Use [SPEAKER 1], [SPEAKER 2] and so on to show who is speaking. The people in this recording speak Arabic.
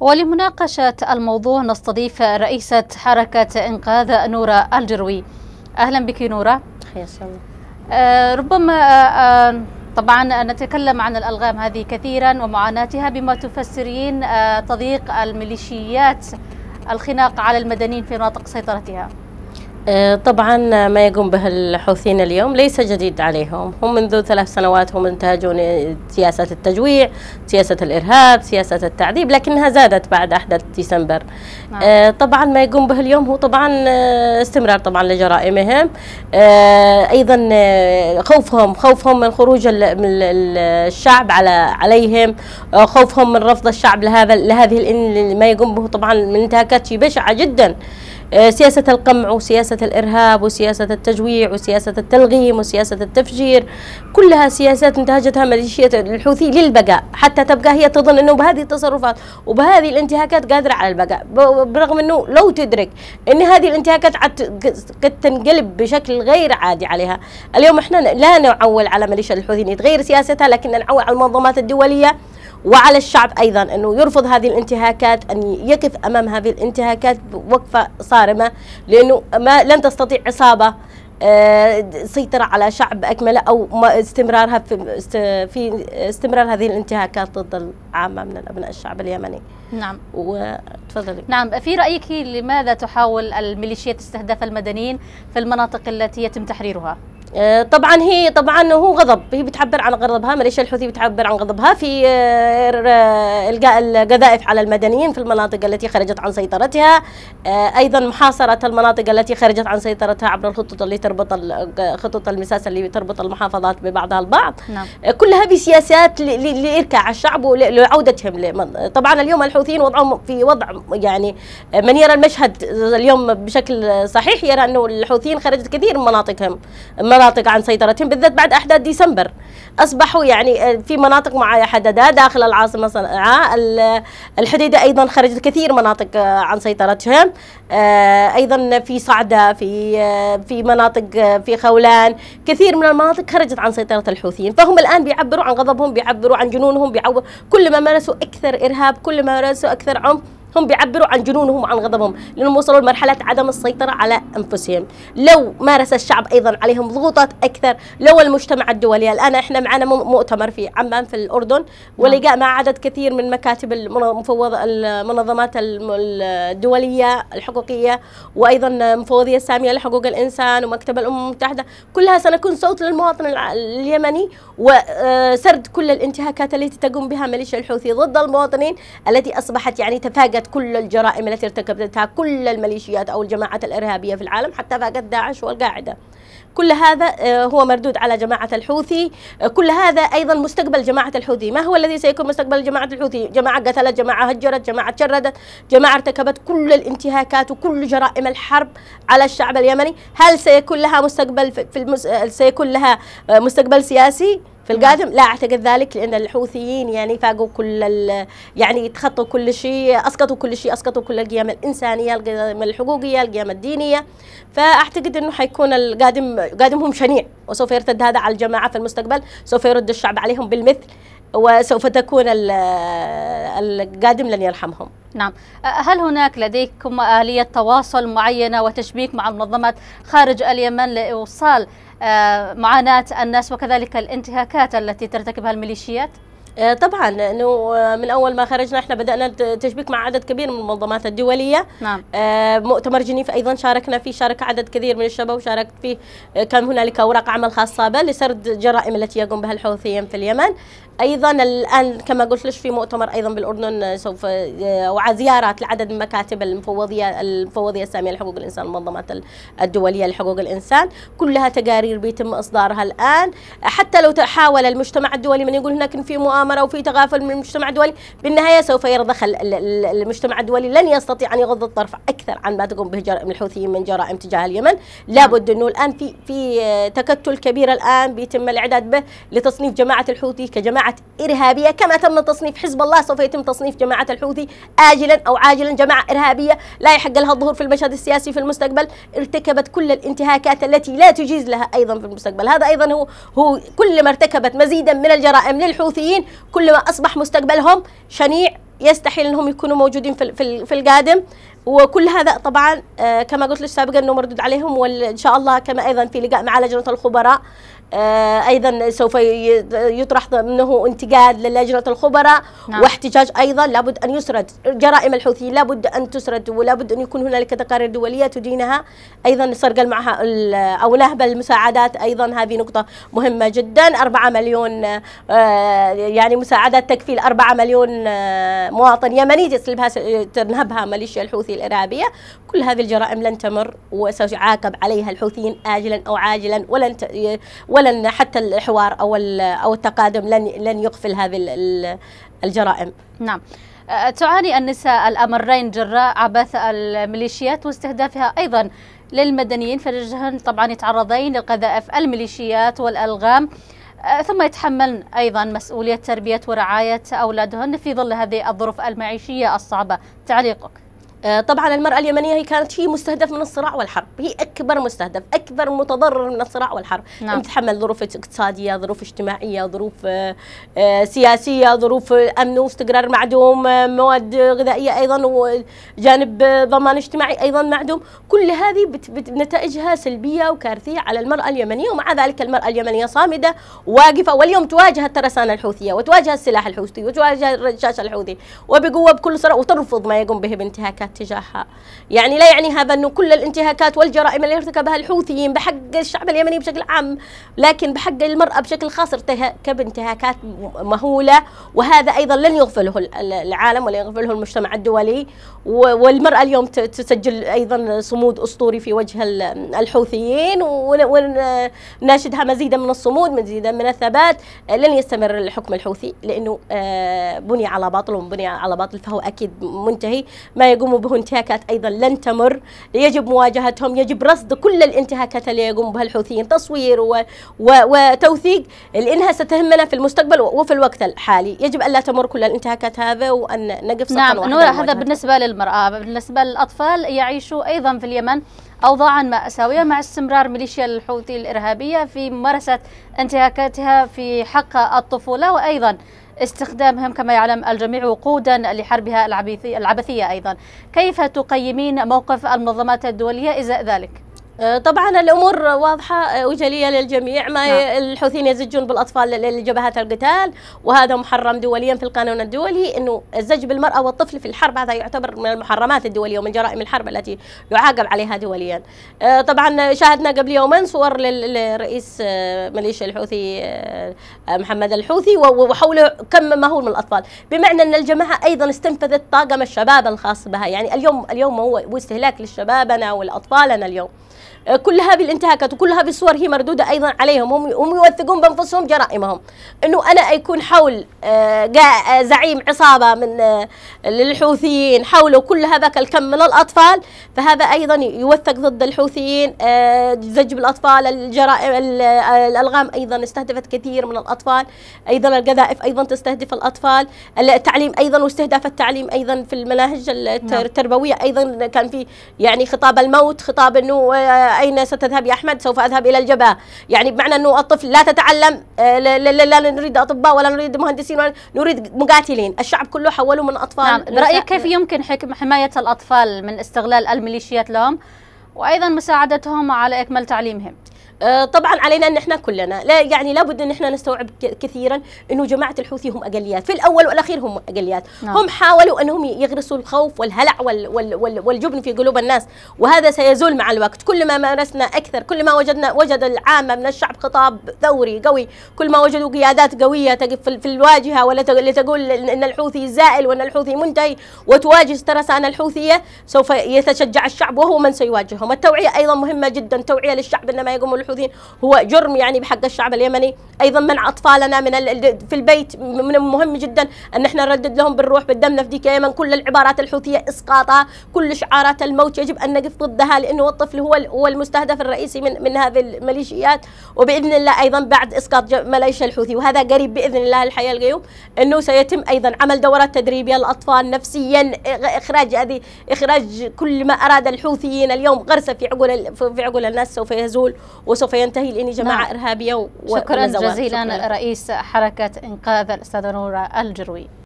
[SPEAKER 1] ولمناقشة الموضوع نستضيف رئيسة حركة إنقاذ نورة الجروي أهلا بك نورة حياك الله آه ربما آه،, آه طبعا نتكلم عن الألغام هذه كثيرا ومعاناتها بما تفسرين آه تضييق الميليشيات الخناق على المدنيين في مناطق سيطرتها
[SPEAKER 2] آه، طبعا ما يقوم به الحوثيين اليوم ليس جديد عليهم هم منذ ثلاث سنوات هم انتهجون سياسة التجويع سياسة الإرهاب سياسة التعذيب لكنها زادت بعد أحداث ديسمبر نعم. آه، طبعا ما يقوم به اليوم هو طبعا آه، استمرار طبعا لجرائمهم أيضا خوفهم خوفهم من خروج الشعب على عليهم خوفهم من رفض الشعب لهذا لهذه ما يقوم به طبعا من انتهاكات بشعة جدا آه، سياسة القمع وسياسة الإرهاب وسياسة التجويع وسياسة التلغيم وسياسة التفجير كلها سياسات انتهجتها ميليشيات الحوثي للبقاء حتى تبقى هي تظن أنه بهذه التصرفات وبهذه الانتهاكات قادرة على البقاء برغم أنه لو تدرك أن هذه الانتهاكات قد تنقلب بشكل غير عادي عليها اليوم احنا لا نعول على ميليشيا الحوثي يتغير سياستها لكن نعول على المنظمات الدولية وعلى الشعب أيضا أنه يرفض هذه الانتهاكات أن يقف أمام هذه الانتهاكات بوقفة صارمة لأنه ما لن تستطيع عصابة آه، سيطرة على شعب أكمل أو استمرارها في, في استمرار هذه الانتهاكات ضد العامة من أبناء الشعب اليمني نعم وتفضلي
[SPEAKER 1] نعم في رأيك لماذا تحاول الميليشيات استهداف المدنيين في المناطق التي يتم تحريرها؟
[SPEAKER 2] آه، طبعا هي طبعا هو غضب هي بتعبر عن غضبها مليشيا الحوثي بتعبر عن غضبها في آه، القاء القذائف على المدنيين في المناطق التي خرجت عن سيطرتها آه، ايضا محاصره المناطق التي خرجت عن سيطرتها عبر الخطوط اللي تربط خطوط المساس اللي تربط المحافظات ببعضها البعض نعم. كلها بسياسات لاركاع الشعب ولعودتهم طبعا اليوم الحوثيين وضعهم في وضع يعني من يرى المشهد اليوم بشكل صحيح يرى انه الحوثيين خرجت كثير من مناطقهم مناطق مناطق عن سيطرتهم بالذات بعد أحداث ديسمبر أصبحوا يعني آه، في مناطق معايا حددها داخل العاصمة صنعاء آه، الحديدة أيضا خرجت كثير مناطق آه، عن سيطرتهم أيضا في صعدة في في مناطق في خولان كثير من المناطق خرجت عن سيطرة الحوثيين فهم الآن بيعبروا عن غضبهم بيعبروا عن جنونهم بيعبروا كل ما مارسوا أكثر إرهاب كل ما مارسوا أكثر عنف هم بيعبروا عن جنونهم وعن غضبهم لأنهم وصلوا لمرحلة عدم السيطرة على أنفسهم لو مارس الشعب أيضا عليهم ضغوطات أكثر لو المجتمع الدولي الآن إحنا معنا مؤتمر في عمان في الأردن نعم. ولقاء مع عدد كثير من مكاتب المفوض المنظمات الدولية الحقوقية وأيضا مفوضية السامية لحقوق الإنسان ومكتب الأمم المتحدة كلها سنكون صوت للمواطن اليمني وسرد آه، كل الانتهاكات التي تقوم بها ميليشيا الحوثي ضد المواطنين التي أصبحت يعني تفاقت فاقت كل الجرائم التي ارتكبتها كل الميليشيات أو الجماعات الإرهابية في العالم حتى فاقت داعش والقاعدة كل هذا آه، هو مردود على جماعة الحوثي آه، كل هذا أيضا مستقبل جماعة الحوثي ما هو الذي سيكون مستقبل جماعة الحوثي جماعة قتلت جماعة هجرت جماعة شردت جماعة ارتكبت كل الانتهاكات وكل جرائم الحرب على الشعب اليمني هل سيكون لها مستقبل في المس... آه، سيكون لها مستقبل سياسي في القادم لا اعتقد ذلك لان الحوثيين يعني فاقوا كل يعني تخطوا كل شيء اسقطوا كل شيء اسقطوا كل القيم الانسانيه القيم الحقوقيه القيم الدينيه فاعتقد انه حيكون القادم قادمهم شنيع وسوف يرتد هذا على الجماعه في المستقبل سوف يرد الشعب عليهم بالمثل وسوف تكون القادم لن يرحمهم
[SPEAKER 1] نعم هل هناك لديكم آلية تواصل معينة وتشبيك مع المنظمات خارج اليمن لإوصال آه، معاناة الناس وكذلك الانتهاكات التي ترتكبها الميليشيات؟ آه، طبعا انه آه، من اول ما خرجنا
[SPEAKER 2] احنا بدانا تشبيك مع عدد كبير من المنظمات الدوليه نعم آه، مؤتمر جنيف ايضا شاركنا فيه شارك عدد كثير من الشباب وشاركت فيه كان هنالك اوراق عمل خاصه به لسرد الجرائم التي يقوم بها الحوثيين في اليمن ايضا الان كما قلت لك في مؤتمر ايضا بالاردن سوف وزيارات لعدد من مكاتب المفوضيه المفوضيه الساميه لحقوق الانسان المنظمات الدوليه لحقوق الانسان كلها تقارير بيتم اصدارها الان حتى لو حاول المجتمع الدولي من يقول هناك في مؤامره مؤامره وفي تغافل من المجتمع الدولي بالنهايه سوف يرضخ المجتمع الدولي لن يستطيع ان يغض الطرف اكثر عن ما تقوم به جرائم الحوثيين من جرائم تجاه اليمن لابد انه الان في في تكتل كبير الان بيتم الاعداد به لتصنيف جماعه الحوثي كجماعه ارهابيه كما تم تصنيف حزب الله سوف يتم تصنيف جماعه الحوثي اجلا او عاجلا جماعه ارهابيه لا يحق لها الظهور في المشهد السياسي في المستقبل ارتكبت كل الانتهاكات التي لا تجيز لها ايضا في المستقبل هذا ايضا هو هو كلما ارتكبت مزيدا من الجرائم للحوثيين كل ما اصبح مستقبلهم شنيع يستحيل انهم يكونوا موجودين في في, في القادم وكل هذا طبعا آه، كما قلت لك سابقا انه مردود عليهم وان شاء الله كما ايضا في لقاء مع لجنه الخبراء آه، ايضا سوف يطرح منه انتقاد للجنه الخبراء نعم. واحتجاج ايضا لابد ان يسرد جرائم الحوثيين لابد ان تسرد ولابد ان يكون هنالك تقارير دوليه تدينها ايضا سرق معها او نهب المساعدات ايضا هذه نقطه مهمه جدا 4 مليون آه، يعني مساعدات تكفيل 4 مليون آه، مواطن يمني تسلبها تنهبها ميليشيا الحوثي الارهابيه كل هذه الجرائم لن تمر وسيعاقب عليها الحوثيين اجلا او عاجلا ولن ولن حتى
[SPEAKER 1] الحوار او او التقادم لن لن يقفل هذه الجرائم. نعم. أه، تعاني النساء الامرين جراء عبث الميليشيات واستهدافها ايضا للمدنيين فرجهن طبعا يتعرضين لقذائف الميليشيات والالغام أه، ثم يتحملن ايضا مسؤوليه تربيه ورعايه اولادهن في ظل هذه الظروف المعيشيه الصعبه، تعليقك. آه، طبعا المرأة اليمنية هي كانت هي مستهدف من الصراع
[SPEAKER 2] والحرب هي أكبر مستهدف أكبر متضرر من الصراع والحرب نعم. يعني تتحمل ظروف اقتصادية ظروف اجتماعية ظروف آه، آه، سياسية ظروف أمن واستقرار معدوم مواد غذائية أيضا وجانب ضمان اجتماعي أيضا معدوم كل هذه نتائجها سلبية وكارثية على المرأة اليمنية ومع ذلك المرأة اليمنية صامدة واقفة واليوم تواجه الترسانة الحوثية وتواجه السلاح الحوثي وتواجه الرشاش الحوثي وبقوة بكل صراع وترفض ما يقوم به بانتهاكات تجاهها يعني لا يعني هذا أنه كل الانتهاكات والجرائم اللي ارتكبها الحوثيين بحق الشعب اليمني بشكل عام لكن بحق المرأة بشكل خاص ارتكب انتهاكات مهولة وهذا أيضا لن يغفله العالم ولا يغفله المجتمع الدولي والمرأة اليوم تسجل أيضا صمود أسطوري في وجه الحوثيين وناشدها مزيدا من الصمود مزيدا من الثبات لن يستمر الحكم الحوثي لأنه آه، بني على باطل وبني على باطل فهو أكيد منتهي ما يقوم بها انتهاكات أيضا لن تمر يجب مواجهتهم يجب رصد كل الانتهاكات اللي يقوم بها الحوثيين تصوير و... و... وتوثيق لأنها ستهمنا في المستقبل وفي الوقت الحالي يجب ألا تمر كل الانتهاكات هذا وأن
[SPEAKER 1] نقف صفا نعم نورا هذا بالنسبة للمرأة بالنسبة للأطفال يعيشوا أيضا في اليمن أوضاعا مأساوية مع استمرار ميليشيا الحوثي الإرهابية في ممارسة انتهاكاتها في حق الطفولة وأيضا استخدامهم كما يعلم الجميع وقودا لحربها العبثية أيضا كيف تقيمين موقف المنظمات الدولية إزاء ذلك؟ آه، طبعا الامور واضحه آه، وجليه للجميع ما نعم. الحوثيين
[SPEAKER 2] يزجون بالاطفال لجبهات القتال وهذا محرم دوليا في القانون الدولي انه الزج بالمراه والطفل في الحرب هذا يعتبر من المحرمات الدوليه ومن جرائم الحرب التي يعاقب عليها دوليا. آه، طبعا شاهدنا قبل يومين صور لرئيس ميليشيا الحوثي محمد الحوثي وحوله كم ما هو من الاطفال، بمعنى ان الجماعه ايضا استنفذت طاقم الشباب الخاص بها، يعني اليوم اليوم هو استهلاك للشبابنا والاطفالنا اليوم. كل هذه الانتهاكات وكل هذه الصور هي مردودة أيضا عليهم هم يوثقون بأنفسهم جرائمهم أنه أنا يكون حول آه، آه، زعيم عصابة من آه، للحوثيين حوله كل هذاك الكم من الأطفال فهذا أيضا يوثق ضد الحوثيين زجب الأطفال الجرائم الألغام أيضا استهدفت كثير من الأطفال أيضا القذائف أيضا تستهدف الأطفال التعليم أيضا واستهداف التعليم أيضا في المناهج نعم. التربوية أيضا كان في يعني خطاب الموت خطاب أنه أين ستذهب يا أحمد سوف أذهب إلى الجبهة يعني بمعنى أنه الطفل لا تتعلم آه، لا, لا, لا لا نريد أطباء ولا نريد مهندسين ولا نريد مقاتلين الشعب كله حولوا من
[SPEAKER 1] أطفال نعم. برأيك كيف يمكن حكم حماية الأطفال من استغلال الميليشيات لهم وأيضا مساعدتهم على إكمال تعليمهم آه، طبعا علينا ان احنا كلنا لا يعني لابد
[SPEAKER 2] ان احنا نستوعب كثيرا انه جماعه الحوثي هم اقليات في الاول والاخير هم اقليات نعم. هم حاولوا انهم يغرسوا الخوف والهلع وال وال وال والجبن في قلوب الناس وهذا سيزول مع الوقت كل ما مارسنا اكثر كل ما وجدنا وجد العامه من الشعب خطاب ثوري قوي كل ما وجدوا قيادات قويه تقف في الواجهه ولا تقول ان الحوثي زائل وان الحوثي منتهي وتواجه ترسانة الحوثيه سوف يتشجع الشعب وهو من سيواجههم التوعيه ايضا مهمه جدا توعيه للشعب انما يقوم الحوثيين هو جرم يعني بحق الشعب اليمني ايضا منع اطفالنا من في البيت من المهم جدا ان احنا نردد لهم بالروح بالدم نفديك يا يمن كل العبارات الحوثيه اسقاطها كل شعارات الموت يجب ان نقف ضدها لانه الطفل هو هو المستهدف الرئيسي من من هذه الميليشيات وباذن الله ايضا بعد اسقاط ميليشيا الحوثي وهذا قريب باذن الله الحياه القيوم انه سيتم ايضا عمل دورات تدريبيه للاطفال نفسيا اخراج هذه اخراج كل ما اراد الحوثيين اليوم غرسه في عقول في عقول الناس سوف يزول وسوف ينتهي لاني جماعه نعم. ارهابيه شكرا جزيلا شكرا.
[SPEAKER 1] رئيس حركه انقاذ الاستاذه نوره الجروي